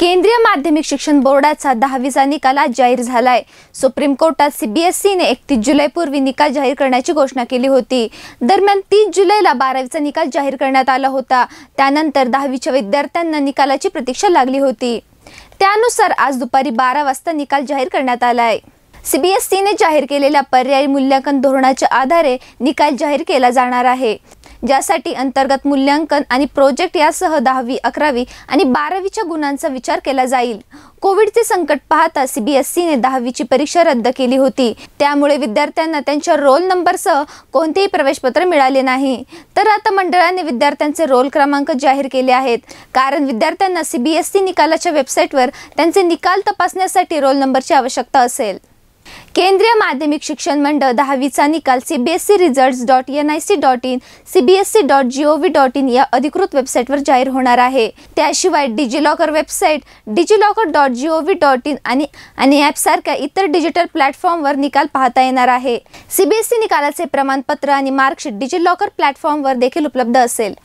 केंद्रीय माध्यमिक शिक्षण बोर्डाचा दहावीचा निकाल आज जाहीर झालाय सुप्रीम कोर्टात ने एकतीस जुलैपूर्वी निकाल जाहीर करण्याची घोषणा केली होती दरम्यान तीस जुलैला बारावीचा निकाल जाहीर करण्यात आला होता त्यानंतर दहावीच्या विद्यार्थ्यांना निकालाची प्रतीक्षा लागली होती त्यानुसार आज दुपारी बारा वाजता निकाल जाहीर करण्यात आला आहे सीबीएसईने जाहीर केलेल्या पर्यायी मूल्यांकन धोरणाच्या आधारे निकाल जाहीर केला जाणार आहे ज्यासाठी अंतर्गत मूल्यांकन आणि प्रोजेक्ट यासह दहावी अकरावी आणि बारावीच्या गुणांचा विचार केला जाईल कोविडचे संकट पाहता सीबीएसईने दहावीची परीक्षा रद्द केली होती त्यामुळे विद्यार्थ्यांना त्यांच्या रोल नंबरसह कोणतेही प्रवेशपत्र मिळाले नाही तर आता मंडळाने विद्यार्थ्यांचे रोल क्रमांक जाहीर केले आहेत कारण विद्यार्थ्यांना सीबीएसई निकालाच्या वेबसाईटवर त्यांचे निकाल तपासण्यासाठी रोल नंबरची आवश्यकता असेल केंद्रीय माध्यमिक शिक्षण मंडळ दहावीचा निकाल C result dot N I C dot in C dot G O V dot in या अधिकृत वेबसाईटवर जाहीर होणार आहे त्याशिवाय DigiLocker website DigiLocker dot G O V dot in आणि आणि ॲपसारख्या इतर डिजिटल प्लॅटफॉर्मवर निकाल पाहता येणार आहे सीबीएसई निकालाचे प्रमाणपत्र आणि मार्कशीट डिजिलॉकर प्लॅटफॉर्मवर देखील उपलब्ध असेल